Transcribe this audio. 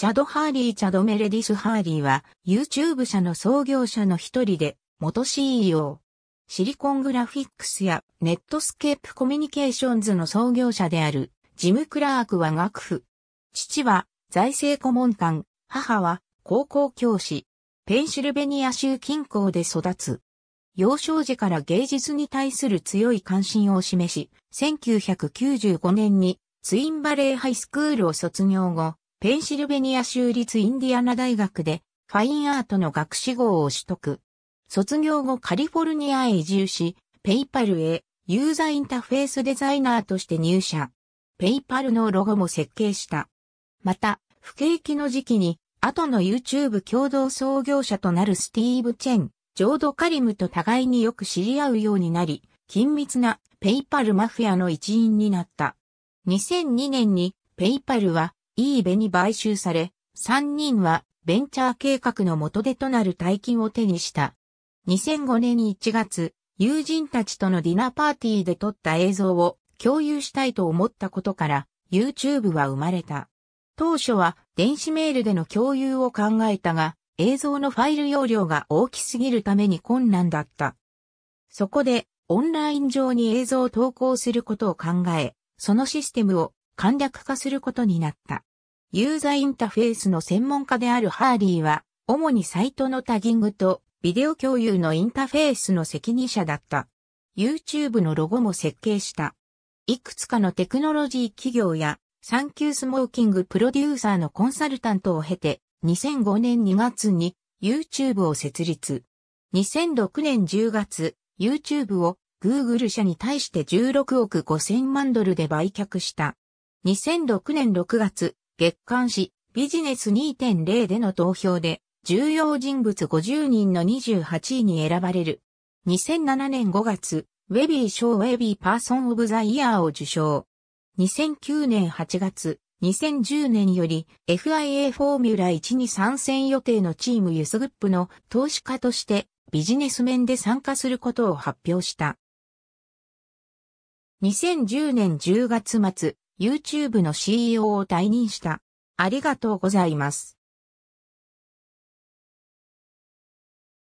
チャド・ハーリー・チャド・メレディス・ハーリーは、YouTube 社の創業者の一人で、元 CEO。シリコングラフィックスやネットスケープコミュニケーションズの創業者である、ジム・クラークは学府。父は財政顧問官、母は高校教師。ペンシルベニア州近郊で育つ。幼少時から芸術に対する強い関心を示し、1995年にツインバレーハイスクールを卒業後、ペンシルベニア州立インディアナ大学でファインアートの学士号を取得。卒業後カリフォルニアへ移住し、ペイパルへユーザーインターフェースデザイナーとして入社。ペイパルのロゴも設計した。また、不景気の時期に、後の YouTube 共同創業者となるスティーブ・チェン、ジョード・カリムと互いによく知り合うようになり、緊密なペイパルマフィアの一員になった。2002年にペイパルはイーベに買収され、3人はベンチャー計画の元手となる大金を手にした。2005年1月、友人たちとのディナーパーティーで撮った映像を共有したいと思ったことから YouTube は生まれた。当初は電子メールでの共有を考えたが映像のファイル容量が大きすぎるために困難だった。そこでオンライン上に映像を投稿することを考え、そのシステムを簡略化することになった。ユーザーインターフェースの専門家であるハーリーは、主にサイトのタギングとビデオ共有のインターフェースの責任者だった。YouTube のロゴも設計した。いくつかのテクノロジー企業やサンキュースモーキングプロデューサーのコンサルタントを経て2005年2月に YouTube を設立。2006年10月 YouTube を Google 社に対して16億5000万ドルで売却した。2006年6月月刊誌ビジネス2.0での投票で重要人物50人の28位に選ばれる。2007年5月、ウェビー賞ウェビーパーソンオブザイヤーを受賞。2009年8月、2010年より FIA フォーミュラ1に参戦予定のチームユスグップの投資家としてビジネス面で参加することを発表した。2010年10月末、YouTube の CEO を退任した。ありがとうございます。